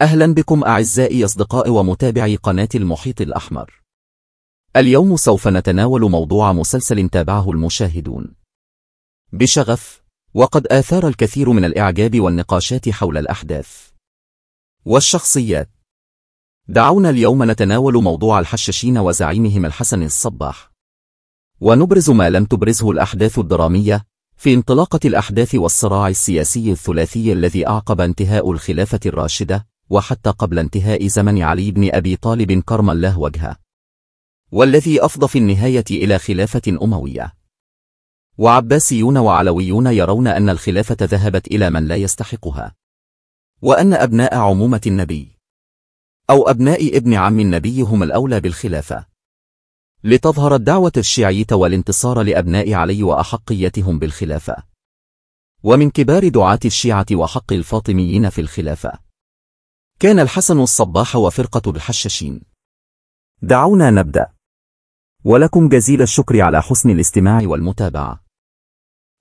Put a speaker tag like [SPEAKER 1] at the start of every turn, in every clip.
[SPEAKER 1] أهلا بكم أعزائي أصدقاء ومتابعي قناة المحيط الأحمر اليوم سوف نتناول موضوع مسلسل تابعه المشاهدون بشغف وقد آثار الكثير من الإعجاب والنقاشات حول الأحداث والشخصيات دعونا اليوم نتناول موضوع الحشاشين وزعيمهم الحسن الصباح ونبرز ما لم تبرزه الأحداث الدرامية في انطلاقة الأحداث والصراع السياسي الثلاثي الذي أعقب انتهاء الخلافة الراشدة وحتى قبل انتهاء زمن علي بن أبي طالب كرم الله وجهه والذي أفضى في النهاية إلى خلافة أموية وعباسيون وعلويون يرون أن الخلافة ذهبت إلى من لا يستحقها وأن أبناء عمومة النبي أو أبناء ابن عم النبي هم الأولى بالخلافة لتظهر الدعوة الشيعية والانتصار لأبناء علي وأحقيتهم بالخلافة ومن كبار دعاة الشيعة وحق الفاطميين في الخلافة كان الحسن الصباح وفرقة الحشاشين دعونا نبدأ ولكم جزيل الشكر على حسن الاستماع والمتابعة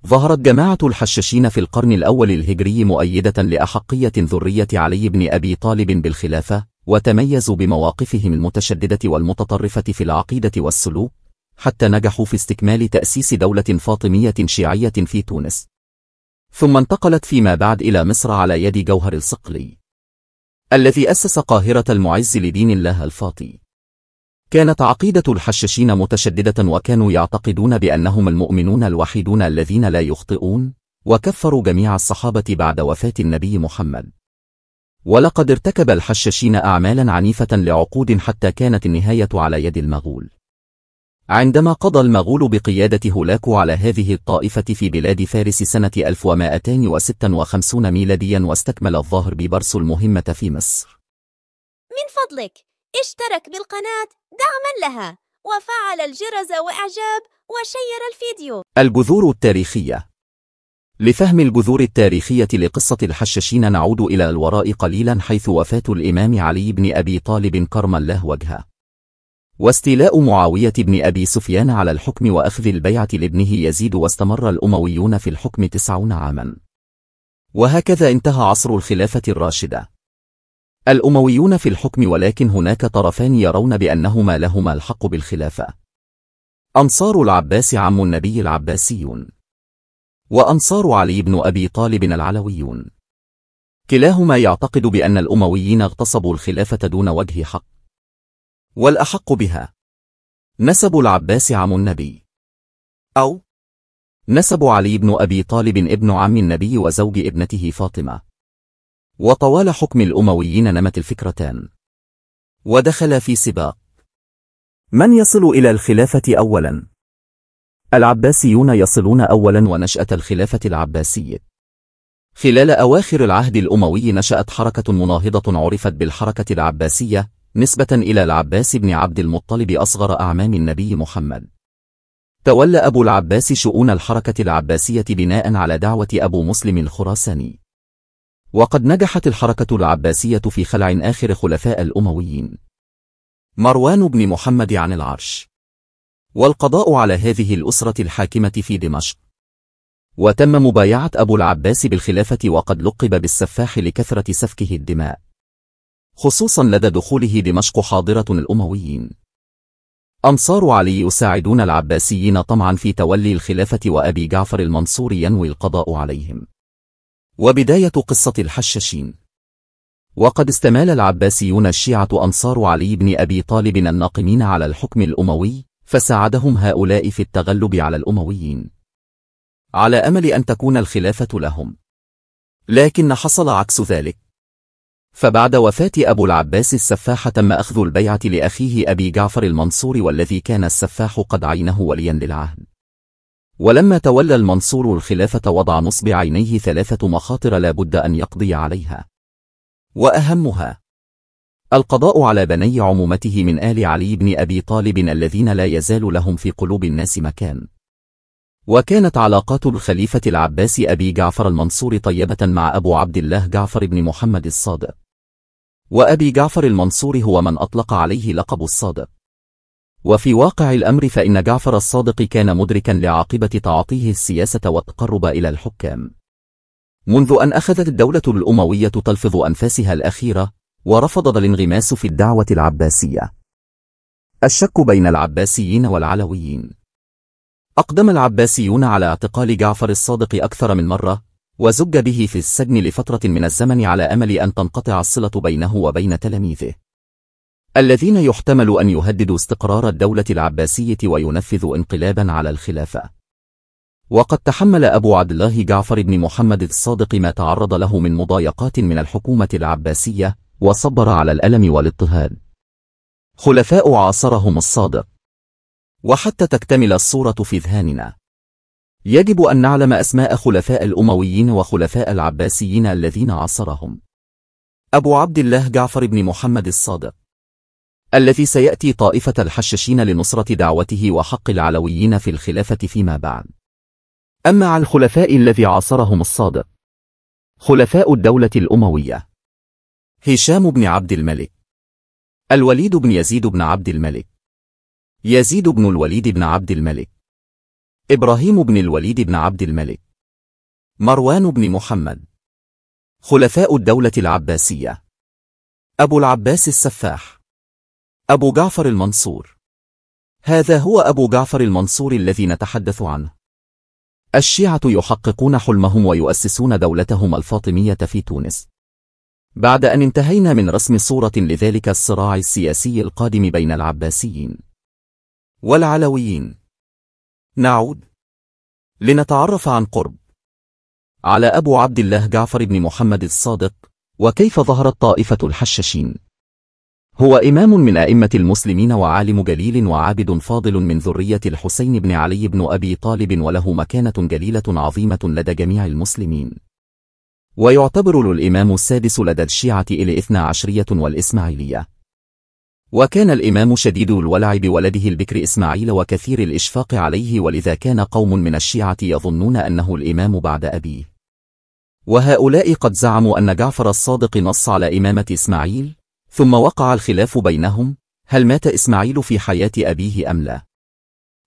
[SPEAKER 1] ظهرت جماعة الحشاشين في القرن الأول الهجري مؤيدة لأحقية ذرية علي بن أبي طالب بالخلافة وتميزوا بمواقفهم المتشددة والمتطرفة في العقيدة والسلوك حتى نجحوا في استكمال تأسيس دولة فاطمية شيعية في تونس ثم انتقلت فيما بعد إلى مصر على يد جوهر الصقلي الذي أسس قاهرة المعز لدين الله الفاطي كانت عقيدة الحشاشين متشددة وكانوا يعتقدون بأنهم المؤمنون الوحيدون الذين لا يخطئون وكفروا جميع الصحابة بعد وفاة النبي محمد ولقد ارتكب الحشاشين أعمالا عنيفة لعقود حتى كانت النهاية على يد المغول عندما قضى المغول بقيادة هولاكو على هذه الطائفة في بلاد فارس سنة 1256 ميلاديا واستكمل الظاهر ببرس المهمة في مصر من فضلك اشترك بالقناة دعما لها وفعل الجرس وإعجاب وشير الفيديو الجذور التاريخية لفهم الجذور التاريخية لقصة الحشاشين نعود إلى الوراء قليلا حيث وفاة الإمام علي بن أبي طالب كرما له وجهه واستيلاء معاوية بن أبي سفيان على الحكم وأخذ البيعة لابنه يزيد واستمر الأمويون في الحكم تسعون عاما وهكذا انتهى عصر الخلافة الراشدة الأمويون في الحكم ولكن هناك طرفان يرون بأنهما لهما الحق بالخلافة أنصار العباس عم النبي العباسيون وأنصار علي بن أبي طالب العلويون كلاهما يعتقد بأن الأمويين اغتصبوا الخلافة دون وجه حق والأحق بها نسب العباس عم النبي أو نسب علي بن أبي طالب ابن عم النبي وزوج ابنته فاطمة وطوال حكم الأمويين نمت الفكرتان ودخل في سباق من يصل إلى الخلافة أولا؟ العباسيون يصلون أولا ونشأة الخلافة العباسية خلال أواخر العهد الأموي نشأت حركة مناهضة عرفت بالحركة العباسية نسبة إلى العباس بن عبد المطلب أصغر أعمام النبي محمد تولى أبو العباس شؤون الحركة العباسية بناء على دعوة أبو مسلم الخراساني وقد نجحت الحركة العباسية في خلع آخر خلفاء الأمويين مروان بن محمد عن العرش والقضاء على هذه الأسرة الحاكمة في دمشق وتم مبايعة أبو العباس بالخلافة وقد لقب بالسفاح لكثرة سفكه الدماء خصوصا لدى دخوله دمشق حاضرة الأمويين أنصار علي يساعدون العباسيين طمعا في تولي الخلافة وأبي جعفر المنصور ينوي القضاء عليهم وبداية قصة الحشاشين وقد استمال العباسيون الشيعة أنصار علي بن أبي طالب الناقمين على الحكم الأموي فساعدهم هؤلاء في التغلب على الأمويين على أمل أن تكون الخلافة لهم لكن حصل عكس ذلك فبعد وفاة أبو العباس السفاح تم أخذ البيعة لأخيه أبي جعفر المنصور والذي كان السفاح قد عينه وليا للعهد ولما تولى المنصور الخلافة وضع نصب عينيه ثلاثة مخاطر لابد أن يقضي عليها وأهمها القضاء على بني عمومته من آل علي بن أبي طالب الذين لا يزال لهم في قلوب الناس مكان وكانت علاقات الخليفة العباس أبي جعفر المنصور طيبة مع أبو عبد الله جعفر بن محمد الصادق وأبي جعفر المنصور هو من أطلق عليه لقب الصادق وفي واقع الأمر فإن جعفر الصادق كان مدركا لعاقبة تعاطيه السياسة والتقرب إلى الحكام منذ أن أخذت الدولة الأموية تلفظ أنفاسها الأخيرة ورفض الانغماس في الدعوة العباسية الشك بين العباسيين والعلويين أقدم العباسيون على اعتقال جعفر الصادق أكثر من مرة وزج به في السجن لفترة من الزمن على أمل أن تنقطع الصلة بينه وبين تلاميذه الذين يحتمل أن يهددوا استقرار الدولة العباسية وينفذوا انقلابا على الخلافة وقد تحمل أبو عبد الله جعفر بن محمد الصادق ما تعرض له من مضايقات من الحكومة العباسية وصبر على الألم والاضطهاد خلفاء عاصرهم الصادق وحتى تكتمل الصورة في ذهاننا يجب أن نعلم أسماء خلفاء الأمويين وخلفاء العباسيين الذين عصرهم أبو عبد الله جعفر بن محمد الصادق الذي سيأتي طائفة الحشاشين لنصرة دعوته وحق العلويين في الخلافة فيما بعد أما على الخلفاء الذي عاصرهم الصادق خلفاء الدولة الأموية هشام بن عبد الملك الوليد بن يزيد بن عبد الملك يزيد بن الوليد بن عبد الملك إبراهيم بن الوليد بن عبد الملك مروان بن محمد خلفاء الدولة العباسية أبو العباس السفاح أبو جعفر المنصور هذا هو أبو جعفر المنصور الذي نتحدث عنه الشيعة يحققون حلمهم ويؤسسون دولتهم الفاطمية في تونس بعد أن انتهينا من رسم صورة لذلك الصراع السياسي القادم بين العباسيين والعلويين نعود لنتعرف عن قرب على أبو عبد الله جعفر بن محمد الصادق وكيف ظهرت طائفة الحشاشين هو إمام من أئمة المسلمين وعالم جليل وعابد فاضل من ذرية الحسين بن علي بن أبي طالب وله مكانة جليلة عظيمة لدى جميع المسلمين ويعتبر الإمام السادس لدى الشيعة إلى إثنى عشرية والإسماعيلية وكان الإمام شديد الولع بولده البكر إسماعيل وكثير الإشفاق عليه ولذا كان قوم من الشيعة يظنون أنه الإمام بعد أبيه وهؤلاء قد زعموا أن جعفر الصادق نص على إمامة إسماعيل ثم وقع الخلاف بينهم هل مات إسماعيل في حياة أبيه أم لا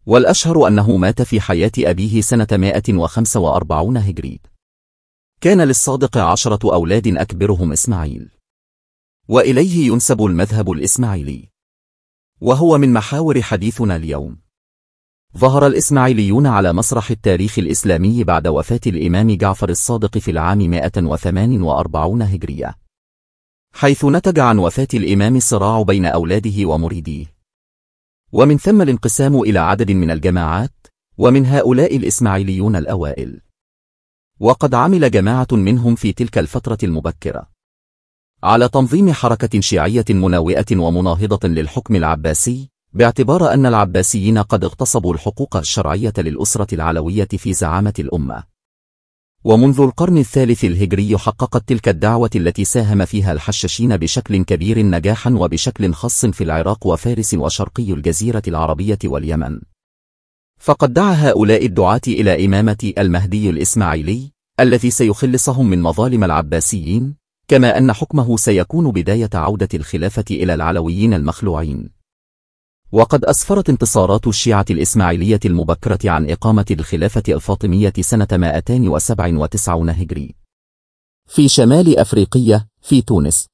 [SPEAKER 1] والأشهر أنه مات في حياة أبيه سنة 145 هجري كان للصادق عشرة أولاد أكبرهم إسماعيل وإليه ينسب المذهب الإسماعيلي وهو من محاور حديثنا اليوم ظهر الإسماعيليون على مسرح التاريخ الإسلامي بعد وفاة الإمام جعفر الصادق في العام 148 هجرية حيث نتج عن وفاة الإمام الصراع بين أولاده ومريديه ومن ثم الانقسام إلى عدد من الجماعات ومن هؤلاء الإسماعيليون الأوائل وقد عمل جماعة منهم في تلك الفترة المبكرة على تنظيم حركة شيعية مناوئة ومناهضة للحكم العباسي باعتبار أن العباسيين قد اغتصبوا الحقوق الشرعية للأسرة العلوية في زعامة الأمة ومنذ القرن الثالث الهجري حققت تلك الدعوة التي ساهم فيها الحشاشين بشكل كبير نجاحا وبشكل خاص في العراق وفارس وشرقي الجزيرة العربية واليمن فقد دعا هؤلاء الدعاة إلى إمامة المهدي الإسماعيلي الذي سيخلصهم من مظالم العباسيين كما أن حكمه سيكون بداية عودة الخلافة إلى العلويين المخلوعين وقد أسفرت انتصارات الشيعة الإسماعيلية المبكرة عن إقامة الخلافة الفاطمية سنة 297 هجري في شمال أفريقية في تونس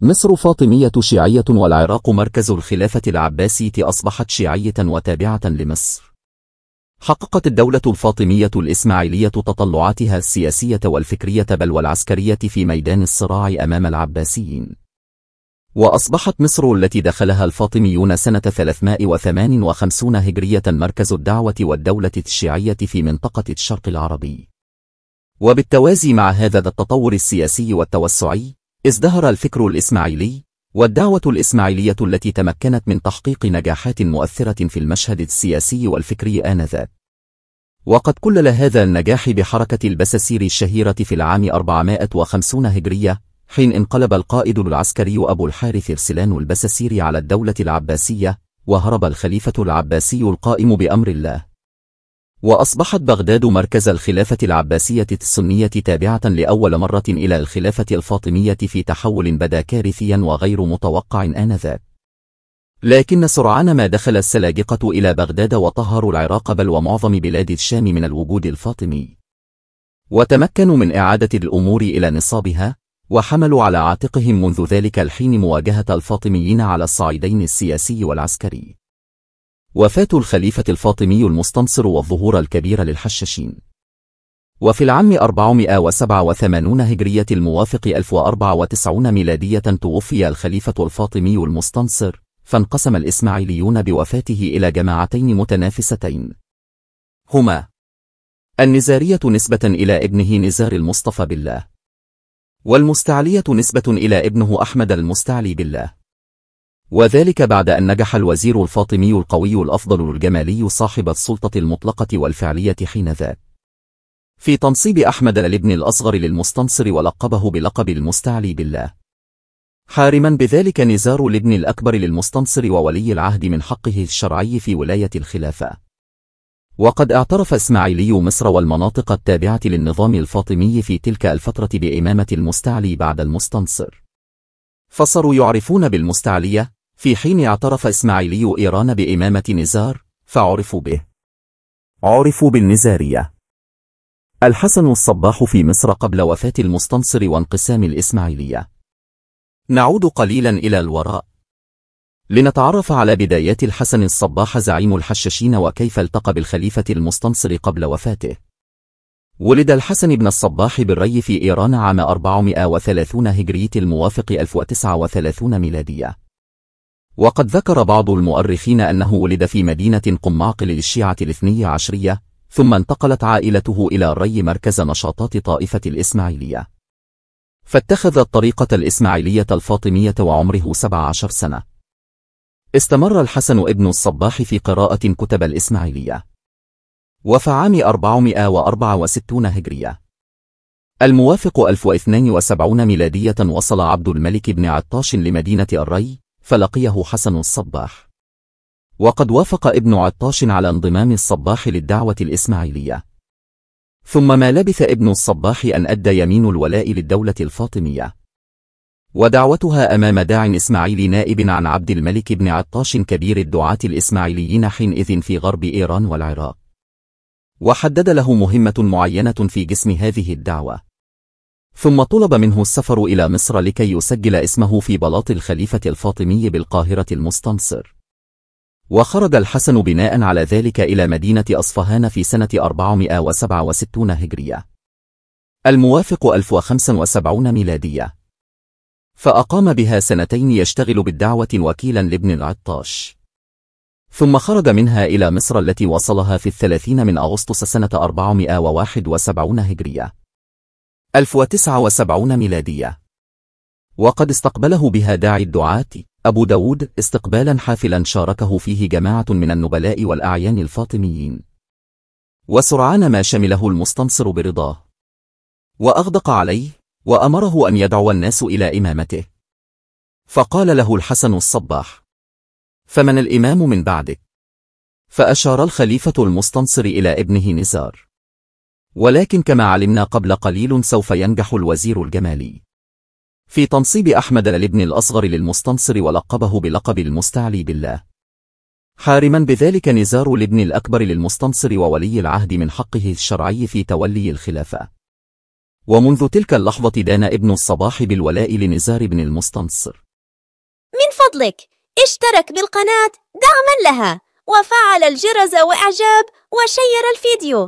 [SPEAKER 1] مصر فاطمية شيعية والعراق مركز الخلافة العباسية أصبحت شيعية وتابعة لمصر حققت الدولة الفاطمية الإسماعيلية تطلعاتها السياسية والفكرية بل والعسكرية في ميدان الصراع أمام العباسيين وأصبحت مصر التي دخلها الفاطميون سنة 358 هجرية مركز الدعوة والدولة الشيعية في منطقة الشرق العربي وبالتوازي مع هذا التطور السياسي والتوسعي ازدهر الفكر الإسماعيلي والدعوة الإسماعيلية التي تمكنت من تحقيق نجاحات مؤثرة في المشهد السياسي والفكري آنذاك. وقد كلل هذا النجاح بحركة البساسير الشهيرة في العام 450 هجرية حين انقلب القائد العسكري أبو الحارث ارسلان البساسير على الدولة العباسية وهرب الخليفة العباسي القائم بأمر الله وأصبحت بغداد مركز الخلافة العباسية السنية تابعة لأول مرة إلى الخلافة الفاطمية في تحول بدا كارثيا وغير متوقع آنذاك لكن سرعان ما دخل السلاجقة إلى بغداد وطهروا العراق بل ومعظم بلاد الشام من الوجود الفاطمي وتمكنوا من إعادة الأمور إلى نصابها وحملوا على عاتقهم منذ ذلك الحين مواجهة الفاطميين على الصعيدين السياسي والعسكري وفاة الخليفة الفاطمي المستنصر والظهور الكبير للحشاشين وفي العام 487 هجرية الموافق 1094 ميلادية توفي الخليفة الفاطمي المستنصر فانقسم الإسماعيليون بوفاته إلى جماعتين متنافستين هما النزارية نسبة إلى ابنه نزار المصطفى بالله والمستعلية نسبة إلى ابنه أحمد المستعلي بالله وذلك بعد أن نجح الوزير الفاطمي القوي الأفضل الجمالي صاحب السلطة المطلقة والفعلية حين ذاك في تنصيب أحمد الابن الأصغر للمستنصر ولقبه بلقب المستعلي بالله حارما بذلك نزار الابن الأكبر للمستنصر وولي العهد من حقه الشرعي في ولاية الخلافة وقد اعترف اسماعيلي مصر والمناطق التابعة للنظام الفاطمي في تلك الفترة بإمامة المستعلي بعد المستنصر فصاروا يعرفون بالمستعلية في حين اعترف إسماعيلي إيران بإمامة نزار فعرفوا به عرفوا بالنزارية الحسن الصباح في مصر قبل وفاة المستنصر وانقسام الإسماعيلية نعود قليلا إلى الوراء لنتعرف على بدايات الحسن الصباح زعيم الحشاشين وكيف التقى بالخليفة المستنصر قبل وفاته ولد الحسن بن الصباح بالري في إيران عام 430 هجرية الموافق 1039 ميلادية وقد ذكر بعض المؤرخين أنه ولد في مدينة قماق للشيعة الاثنية عشرية ثم انتقلت عائلته إلى الري مركز نشاطات طائفة الإسماعيلية فاتخذ الطريقة الإسماعيلية الفاطمية وعمره 17 سنة استمر الحسن ابن الصباح في قراءة كتب الإسماعيلية وفعام 464 هجرية الموافق 1072 ميلادية وصل عبد الملك بن عطاش لمدينة الري فلقيه حسن الصباح وقد وافق ابن عطاش على انضمام الصباح للدعوة الإسماعيلية ثم ما لبث ابن الصباح أن أدى يمين الولاء للدولة الفاطمية ودعوتها أمام داع إسماعيلي نائب عن عبد الملك بن عطاش كبير الدعاة الإسماعيليين حينئذ في غرب إيران والعراق وحدد له مهمة معينة في جسم هذه الدعوة ثم طلب منه السفر إلى مصر لكي يسجل اسمه في بلاط الخليفة الفاطمي بالقاهرة المستنصر وخرج الحسن بناء على ذلك إلى مدينة أصفهان في سنة 467 هجرية الموافق 1075 ميلادية فأقام بها سنتين يشتغل بالدعوة وكيلا لابن العطاش ثم خرج منها إلى مصر التي وصلها في الثلاثين من أغسطس سنة 471 هجرية 1079 ميلادية وقد استقبله بها داعي الدعاة أبو داود استقبالا حافلا شاركه فيه جماعة من النبلاء والأعيان الفاطميين وسرعان ما شمله المستنصر برضاه وأغدق عليه وأمره أن يدعو الناس إلى إمامته فقال له الحسن الصباح فمن الإمام من بعدك؟ فأشار الخليفة المستنصر إلى ابنه نزار ولكن كما علمنا قبل قليل سوف ينجح الوزير الجمالي في تنصيب أحمد الابن الأصغر للمستنصر ولقبه بلقب المستعلي بالله حارما بذلك نزار الابن الأكبر للمستنصر وولي العهد من حقه الشرعي في تولي الخلافة ومنذ تلك اللحظة دان ابن الصباح بالولاء لنزار بن المستنصر من فضلك اشترك بالقناة دعما لها وفعل الجرس وإعجاب وشير الفيديو